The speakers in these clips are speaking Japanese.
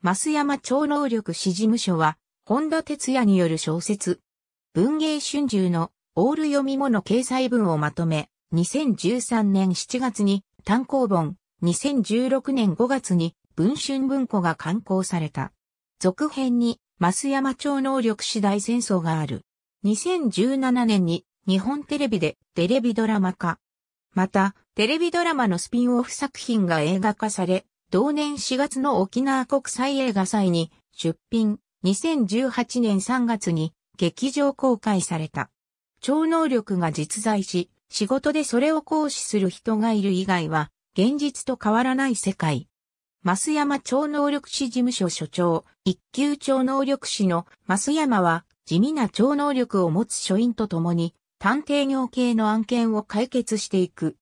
増山超能力士事務所は、本田哲也による小説、文芸春秋のオール読み物掲載文をまとめ、2013年7月に単行本、2016年5月に文春文庫が刊行された。続編に、増山超能力次第戦争がある。2017年に日本テレビでテレビドラマ化。また、テレビドラマのスピンオフ作品が映画化され、同年4月の沖縄国際映画祭に出品、2018年3月に劇場公開された。超能力が実在し、仕事でそれを行使する人がいる以外は、現実と変わらない世界。増山超能力士事務所所長、一級超能力士の増山は、地味な超能力を持つ書院と共に、探偵業系の案件を解決していく。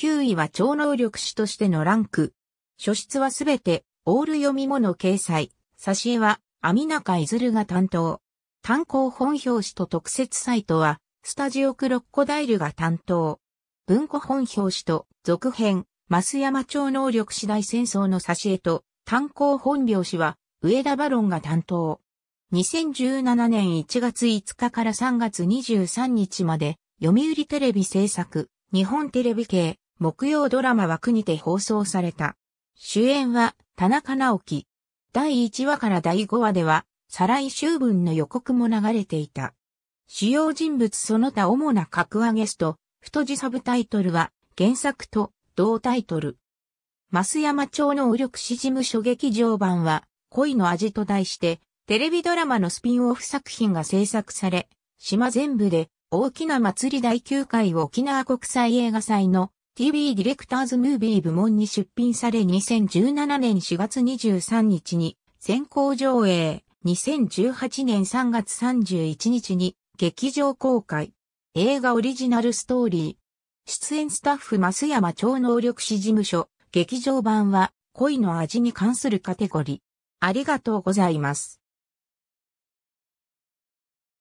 9位は超能力士としてのランク。書室はすべて、オール読み物掲載。挿絵は、網中いずるが担当。単行本表紙と特設サイトは、スタジオクロッコダイルが担当。文庫本表紙と続編、増山町能力次第戦争の挿絵と単行本表紙は上田バロンが担当。2017年1月5日から3月23日まで読売テレビ制作日本テレビ系木曜ドラマ枠にて放送された。主演は田中直樹。第1話から第5話では、再来週分の予告も流れていた。主要人物その他主な格上ゲスト、太字サブタイトルは原作と同タイトル。増山町の右力士事務所劇場版は恋の味と題して、テレビドラマのスピンオフ作品が制作され、島全部で大きな祭り第9回沖縄国際映画祭の TV ディレクターズムービー部門に出品され2017年4月23日に先行上映、2018年3月31日に劇場公開、映画オリジナルストーリー、出演スタッフ増山超能力士事務所、劇場版は恋の味に関するカテゴリー。ありがとうございます。